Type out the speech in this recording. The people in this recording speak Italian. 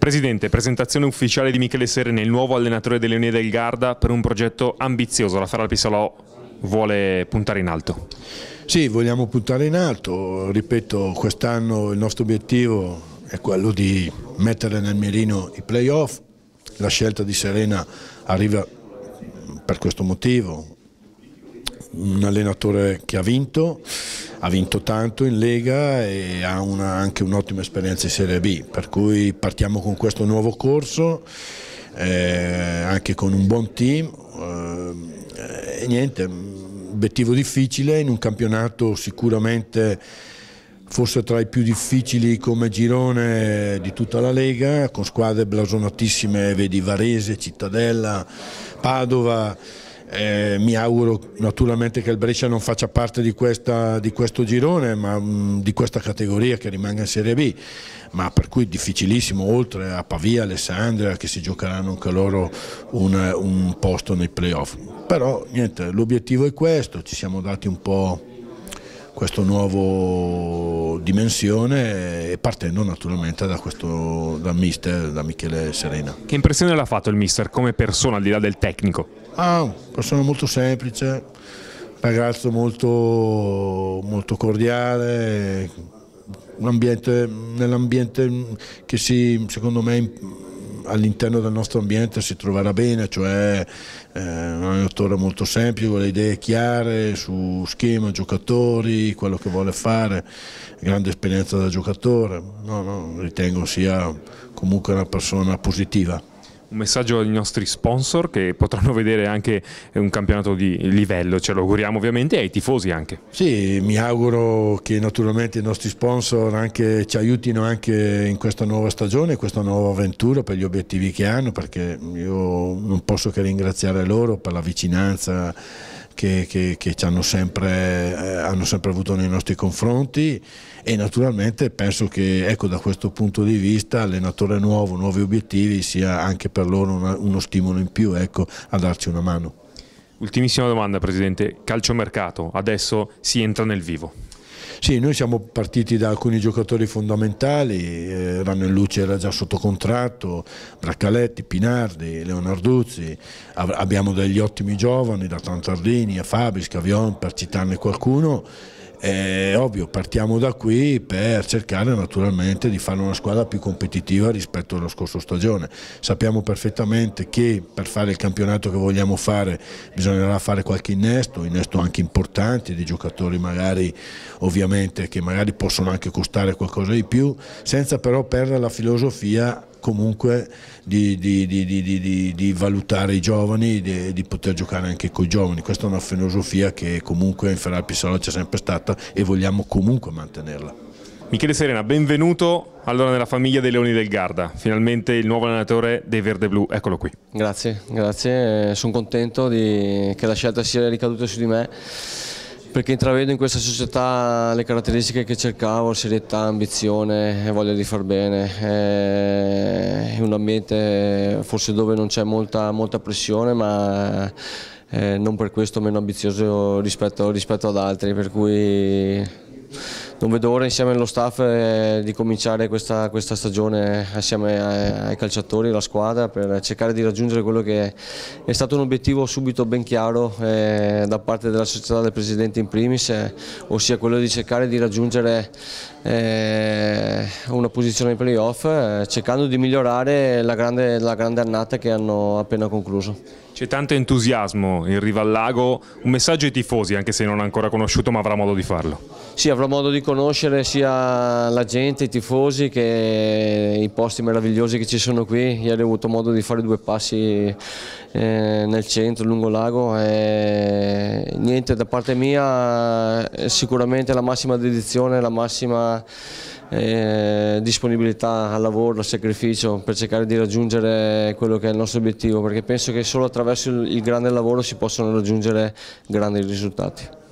Presidente, presentazione ufficiale di Michele Serena, il nuovo allenatore dei Leoni del Garda per un progetto ambizioso, la Ferrara Pisalò vuole puntare in alto. Sì, vogliamo puntare in alto, ripeto quest'anno il nostro obiettivo è quello di mettere nel mirino i playoff, la scelta di Serena arriva per questo motivo, un allenatore che ha vinto, ha vinto tanto in Lega e ha una, anche un'ottima esperienza in Serie B, per cui partiamo con questo nuovo corso, eh, anche con un buon team eh, e niente, obiettivo difficile in un campionato sicuramente forse tra i più difficili come girone di tutta la Lega, con squadre blasonatissime, vedi Varese, Cittadella, Padova eh, mi auguro naturalmente che il Brescia non faccia parte di, questa, di questo girone, ma mh, mm, di questa categoria che rimanga in Serie B, ma per cui difficilissimo, oltre a Pavia, Alessandria, che si giocheranno anche loro un, un posto nei playoff. Però niente, l'obiettivo è questo, ci siamo dati un po' questa nuova dimensione eh, partendo naturalmente da questo, dal mister, da Michele Serena. Che impressione l'ha fatto il mister come persona al di là del tecnico? Ah, persona molto semplice, ragazzo molto, molto cordiale, nell'ambiente che si, secondo me all'interno del nostro ambiente si troverà bene, cioè eh, un attore molto semplice, con le idee chiare su schema, giocatori, quello che vuole fare, grande esperienza da giocatore, no, no, ritengo sia comunque una persona positiva un messaggio ai nostri sponsor che potranno vedere anche un campionato di livello, ce lo auguriamo ovviamente, e ai tifosi anche. Sì, mi auguro che naturalmente i nostri sponsor anche, ci aiutino anche in questa nuova stagione, questa nuova avventura per gli obiettivi che hanno, perché io non posso che ringraziare loro per la vicinanza che, che, che hanno, sempre, eh, hanno, sempre, avuto nei nostri confronti e naturalmente penso che ecco, da questo punto di vista allenatore nuovo, nuovi obiettivi sia anche per loro una, uno stimolo in più ecco, a darci una mano. Ultimissima domanda Presidente, calciomercato, adesso si entra nel vivo. Sì, noi siamo partiti da alcuni giocatori fondamentali, eh, Ranellucci era già sotto contratto, Braccaletti, Pinardi, Leonarduzzi, abbiamo degli ottimi giovani da Tantardini a Fabri, Scavion per citarne qualcuno è ovvio, partiamo da qui per cercare naturalmente di fare una squadra più competitiva rispetto alla scorsa stagione. Sappiamo perfettamente che per fare il campionato che vogliamo fare bisognerà fare qualche innesto, innesto anche importanti di giocatori magari ovviamente che magari possono anche costare qualcosa di più, senza però perdere la filosofia comunque di, di, di, di valutare i giovani e di poter giocare anche con i giovani. Questa è una filosofia che comunque in Ferrara Pissola c'è sempre stata e vogliamo comunque mantenerla. Michele Serena, benvenuto allora nella famiglia dei Leoni del Garda, finalmente il nuovo allenatore dei Verde Blu, eccolo qui. Grazie, grazie, eh, sono contento che la scelta sia ricaduta su di me perché intravedo in questa società le caratteristiche che cercavo, serietà, ambizione, e voglia di far bene, è eh, un ambiente forse dove non c'è molta, molta pressione ma eh, non per questo meno ambizioso rispetto, rispetto ad altri, per cui non vedo ora insieme allo staff eh, di cominciare questa, questa stagione eh, assieme ai, ai calciatori, alla squadra per cercare di raggiungere quello che è stato un obiettivo subito ben chiaro eh, da parte della società del Presidente in primis, eh, ossia quello di cercare di raggiungere eh, una posizione in playoff eh, cercando di migliorare la grande, la grande annata che hanno appena concluso. C'è tanto entusiasmo in riva al lago, un messaggio ai tifosi anche se non ha ancora conosciuto ma avrà modo di farlo. Sì, avrà modo di conoscere sia la gente, i tifosi che i posti meravigliosi che ci sono qui. Ieri ho avuto modo di fare due passi eh, nel centro, lungo lago. E niente, da parte mia sicuramente la massima dedizione, la massima eh, disponibilità al lavoro, al sacrificio per cercare di raggiungere quello che è il nostro obiettivo, perché penso che solo attraverso il grande lavoro si possono raggiungere grandi risultati.